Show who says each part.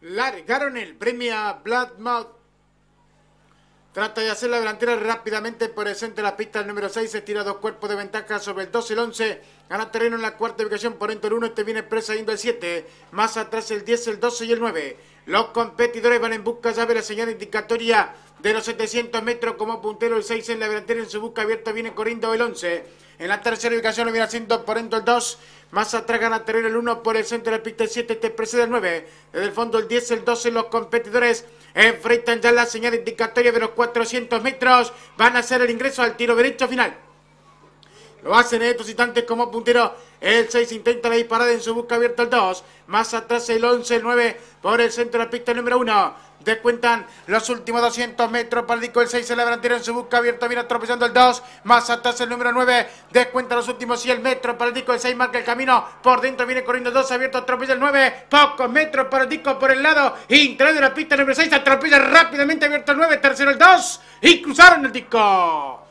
Speaker 1: largaron el premio a Bloodmouth. Trata de hacer la delantera rápidamente por el centro de la pista. El número 6 se tira dos cuerpos de ventaja sobre el 2 y el 11. Gana terreno en la cuarta ubicación por entre el 1. Este viene presa yendo el 7. Más atrás el 10, el 12 y el 9. Los competidores van en busca, de la señal indicatoria de los 700 metros como puntero. El 6 en la delantera en su busca abierta viene corriendo el 11. En la tercera ubicación lo viene haciendo por entre el 2 más atrás gana terreno el 1 por el centro de la pista 7, te precede el 9. Desde el fondo el 10, el 12, los competidores enfrentan ya la señal indicatoria de los 400 metros. Van a hacer el ingreso al tiro derecho final. Lo hacen estos instantes como puntero. El 6 intenta la disparada en su busca abierta el 2. Más atrás el 11, el 9 por el centro de la pista número 1. Descuentan los últimos 200 metros para el 6 el delantero en su busca abierta. Viene atropellando el 2. Más atrás el número 9. Descuenta los últimos 100 metros para el disco. El 6 marca el camino. Por dentro viene corriendo el 2. Abierto atropella el 9. Pocos metros para el disco por el lado. Interior de la pista número 6. Atropella rápidamente abierto el 9. Tercero el 2. Y cruzaron el disco.